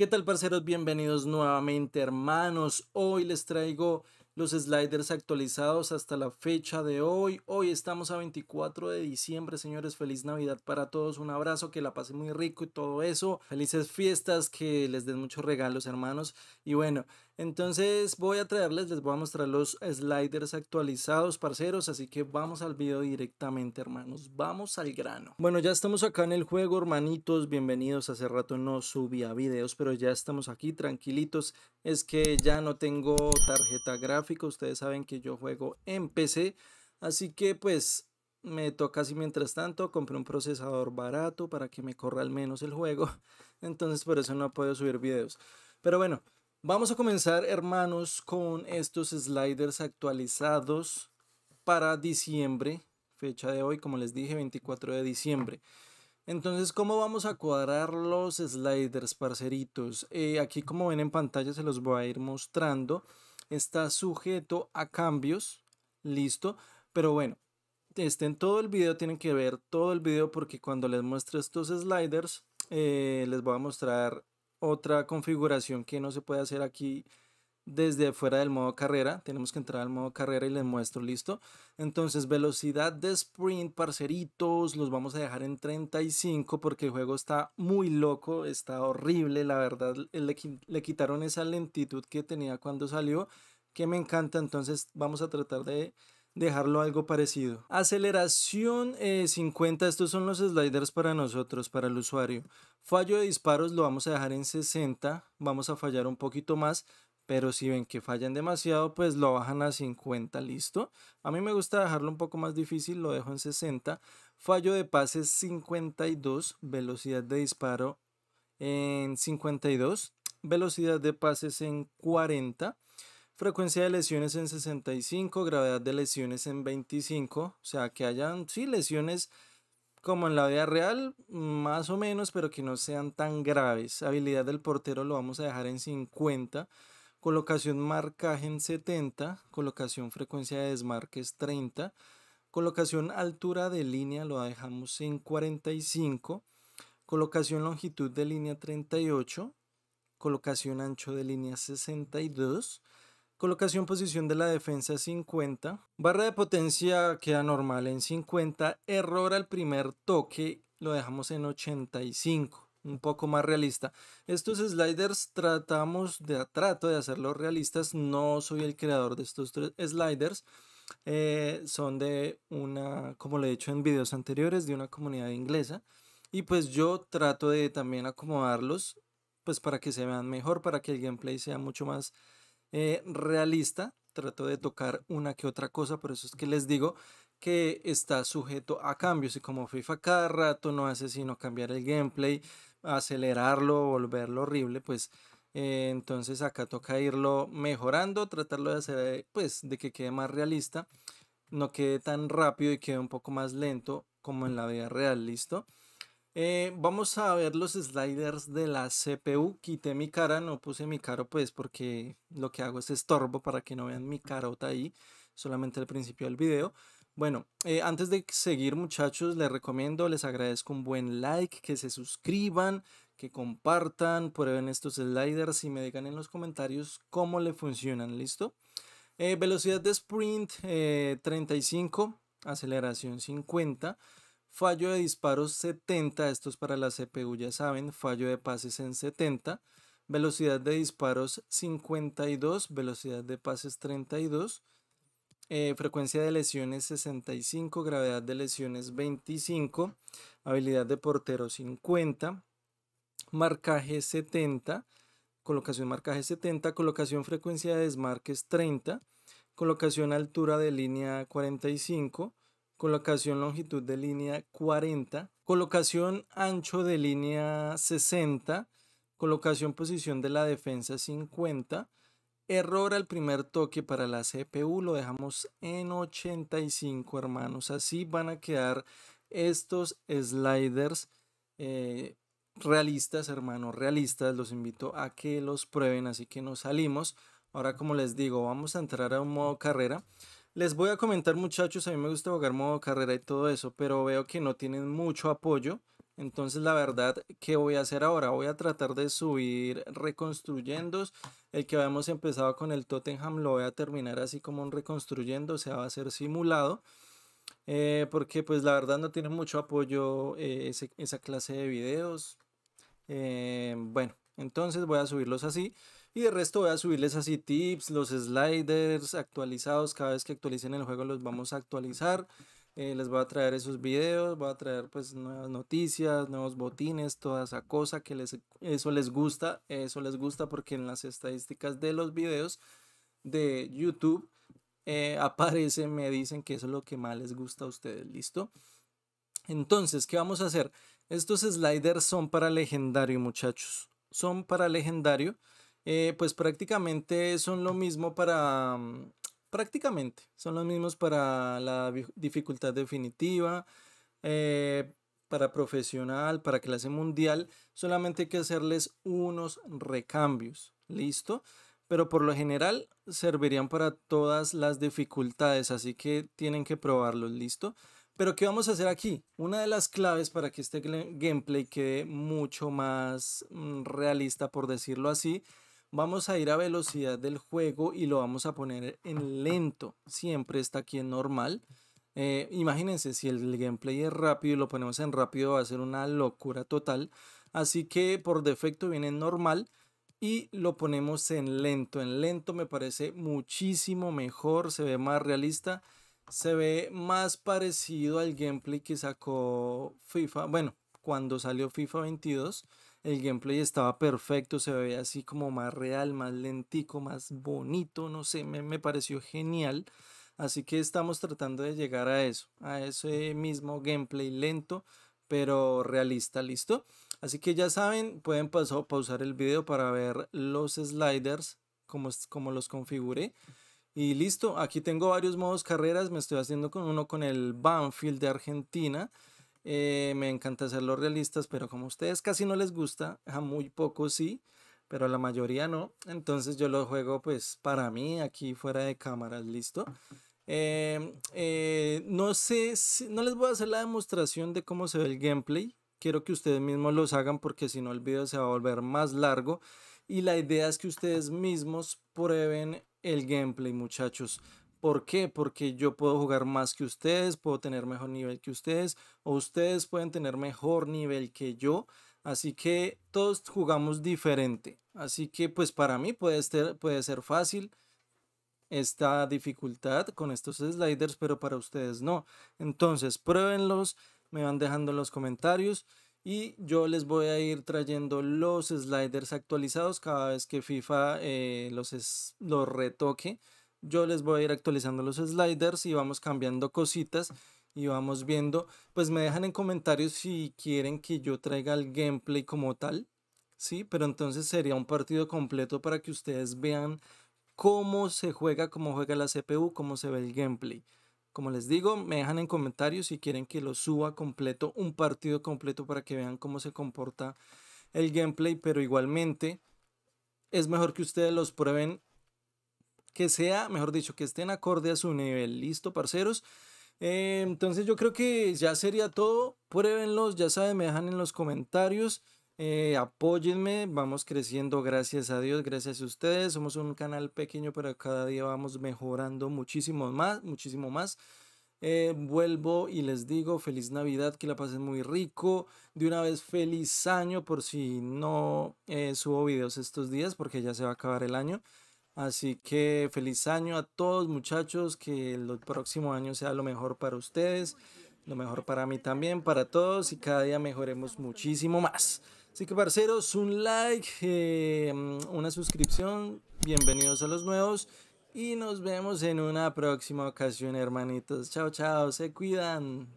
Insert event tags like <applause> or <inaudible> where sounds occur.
¿Qué tal, parceros? Bienvenidos nuevamente, hermanos. Hoy les traigo los sliders actualizados hasta la fecha de hoy. Hoy estamos a 24 de diciembre, señores. Feliz Navidad para todos. Un abrazo, que la pasen muy rico y todo eso. Felices fiestas, que les den muchos regalos, hermanos. Y bueno, entonces voy a traerles, les voy a mostrar los sliders actualizados, parceros, así que vamos al video directamente, hermanos. Vamos al grano. Bueno, ya estamos acá en el juego, hermanitos. Bienvenidos. Hace rato no subía videos, pero ya estamos aquí, tranquilitos. Es que ya no tengo tarjeta gráfica. Ustedes saben que yo juego en PC, así que pues me toca así mientras tanto, compré un procesador barato para que me corra al menos el juego, <laughs> entonces por eso no puedo subir videos. Pero bueno, Vamos a comenzar, hermanos, con estos sliders actualizados para diciembre, fecha de hoy, como les dije, 24 de diciembre. Entonces, ¿cómo vamos a cuadrar los sliders, parceritos? Eh, aquí, como ven en pantalla, se los voy a ir mostrando. Está sujeto a cambios, listo. Pero bueno, este, en todo el video, tienen que ver todo el video porque cuando les muestro estos sliders, eh, les voy a mostrar otra configuración que no se puede hacer aquí desde fuera del modo carrera. Tenemos que entrar al modo carrera y les muestro, listo. Entonces, velocidad de sprint, parceritos, los vamos a dejar en 35 porque el juego está muy loco, está horrible, la verdad. Le, le quitaron esa lentitud que tenía cuando salió, que me encanta. Entonces, vamos a tratar de dejarlo algo parecido. Aceleración 50, eh, estos son los sliders para nosotros, para el usuario. Fallo de disparos lo vamos a dejar en 60, vamos a fallar un poquito más, pero si ven que fallan demasiado, pues lo bajan a 50, listo. A mí me gusta dejarlo un poco más difícil, lo dejo en 60. Fallo de pases 52, velocidad de disparo en 52, velocidad de pases en 40 frecuencia de lesiones en 65, gravedad de lesiones en 25, o sea, que hayan, sí, lesiones como en la vida real, más o menos, pero que no sean tan graves. Habilidad del portero lo vamos a dejar en 50, colocación marcaje en 70, colocación frecuencia de desmarques 30, colocación altura de línea lo dejamos en 45, colocación longitud de línea 38, colocación ancho de línea 62, Colocación posición de la defensa 50. Barra de potencia queda normal en 50. Error al primer toque lo dejamos en 85 un poco más realista. Estos sliders tratamos de trato de hacerlos realistas. No soy el creador de estos sliders. Eh, son de una, como lo he dicho en videos anteriores, de una comunidad inglesa. Y pues yo trato de también acomodarlos, pues para que se vean mejor, para que el gameplay sea mucho más eh, realista, trato de tocar una que otra cosa, por eso es que les digo que está sujeto a cambios y como FIFA cada rato no hace sino cambiar el gameplay, acelerarlo, volverlo horrible, pues eh, entonces acá toca irlo mejorando, tratarlo de hacer eh, pues de que quede más realista, no quede tan rápido y quede un poco más lento como en la vida real, ¿listo? Eh, vamos a ver los sliders de la CPU. Quité mi cara, no puse mi cara pues porque lo que hago es estorbo para que no vean mi carota ahí, solamente al principio del video. Bueno, eh, antes de seguir muchachos, les recomiendo, les agradezco un buen like, que se suscriban, que compartan, prueben estos sliders y me digan en los comentarios cómo le funcionan, ¿listo? Eh, velocidad de sprint 35, aceleración 50. Fallo de disparos 70, esto es para la CPU, ya saben, fallo de pases en 70. Velocidad de disparos 52, velocidad de pases 32. Eh, frecuencia de lesiones 65, gravedad de lesiones 25, habilidad de portero 50, marcaje 70, colocación marcaje 70, colocación frecuencia de desmarques 30, colocación altura de línea 45, colocación longitud de línea 40, colocación ancho de línea 60, colocación posición de la defensa 50, error al primer toque para la CPU lo dejamos en 85 hermanos, así van a quedar estos sliders eh, realistas hermanos, realistas, los invito a que los prueben, así que nos salimos. Ahora como les digo, vamos a entrar a un modo carrera. Les voy a comentar muchachos, a mí me gusta jugar modo carrera y todo eso, pero veo que no tienen mucho apoyo. Entonces la verdad, ¿qué voy a hacer ahora? Voy a tratar de subir reconstruyendo. El que habíamos empezado con el Tottenham lo voy a terminar así como un reconstruyendo, o sea, va a ser simulado. Eh, porque pues la verdad no tiene mucho apoyo eh, esa clase de videos. Eh, bueno, entonces voy a subirlos así. Y de resto voy a subirles así tips, los sliders actualizados, cada vez que actualicen el juego los vamos a actualizar. Eh, les voy a traer esos videos, voy a traer pues nuevas noticias, nuevos botines, toda esa cosa que les, eso les gusta, eso les gusta porque en las estadísticas de los videos de YouTube eh, <laughs> aparece, me dicen que eso es lo que más les gusta a ustedes, ¿listo? Entonces, ¿qué vamos a hacer? Estos sliders son para legendario, muchachos. Son para legendario. Eh, pues prácticamente son lo mismo para... Mm, prácticamente son los mismos para la dificultad definitiva, eh, para profesional, para clase mundial. Solamente hay que hacerles unos recambios. ¿Listo? pero por lo general servirían para todas las dificultades, así que tienen que probarlos, ¿listo? Pero ¿qué vamos a hacer aquí? Una de las claves para que este gameplay quede mucho más mm, realista, por decirlo así, Vamos a ir a velocidad del juego y lo vamos a poner en lento. Siempre está aquí en normal. Eh, imagínense, si el gameplay es rápido y lo ponemos en rápido va a ser una locura total. Así que por defecto viene en normal y lo ponemos en lento. En lento me parece muchísimo mejor, se ve más realista, se ve más parecido al gameplay que sacó FIFA, bueno, cuando salió FIFA 22 el gameplay estaba perfecto, se veía así como más real, más lentico, más bonito, no sé, me, pareció genial. Así que estamos tratando de llegar a eso, a ese mismo gameplay lento, pero realista, ¿listo? Así que ya saben, pueden paso, pausar el video para ver los sliders, como, como los configuré. Y listo, aquí tengo varios modos carreras, me estoy haciendo con uno con el Banfield de Argentina. Eh, me encanta los realistas, pero como a ustedes casi no les gusta, a muy pocos sí, pero a la mayoría no. Entonces yo lo juego pues para mí aquí fuera de cámaras, listo. Em, eh, no sé, si, no les voy a hacer la demostración de cómo se ve el gameplay. Quiero que ustedes mismos los hagan porque si no el video se va a volver más largo. Y la idea es que ustedes mismos prueben el gameplay, muchachos. ¿Por qué? Porque yo puedo jugar más que ustedes, puedo tener mejor nivel que ustedes, o ustedes pueden tener mejor nivel que yo. Así que todos jugamos diferente. Así que pues para mí puede ser, puede ser fácil esta dificultad con estos sliders, pero para ustedes no. Entonces pruébenlos, me van dejando en los comentarios y yo les voy a ir trayendo los sliders actualizados cada vez que FIFA eh, los, los retoque yo les voy a ir actualizando los sliders y vamos cambiando cositas y vamos viendo. Pues me dejan en comentarios si quieren que yo traiga el gameplay como tal. Sí, pero entonces sería un partido completo para que ustedes vean cómo se juega, cómo juega la CPU, cómo se ve el gameplay. Como les digo, me dejan en comentarios si quieren que lo suba completo, un partido completo para que vean cómo se comporta el gameplay, pero igualmente es mejor que ustedes los prueben que sea, mejor dicho, que estén acorde a su nivel. Listo, parceros. Eh, entonces yo creo que ya sería todo. Pruébenlos, ya saben, me dejan en los comentarios. Eh, apóyenme, vamos creciendo, gracias a Dios, gracias a ustedes. Somos un canal pequeño, pero cada día vamos mejorando muchísimo más, muchísimo más. Eh, vuelvo y les digo feliz Navidad, que la pasen muy rico. De una vez feliz año por si no subo videos estos días porque ya se va a acabar el año. Así que feliz año a todos muchachos, que el próximo año sea lo mejor para ustedes, lo mejor para mí también, para todos y cada día mejoremos muchísimo más. Así que parceros, un like, eh, una suscripción, bienvenidos a los nuevos y nos vemos en una próxima ocasión hermanitos. Chao, chao, se cuidan.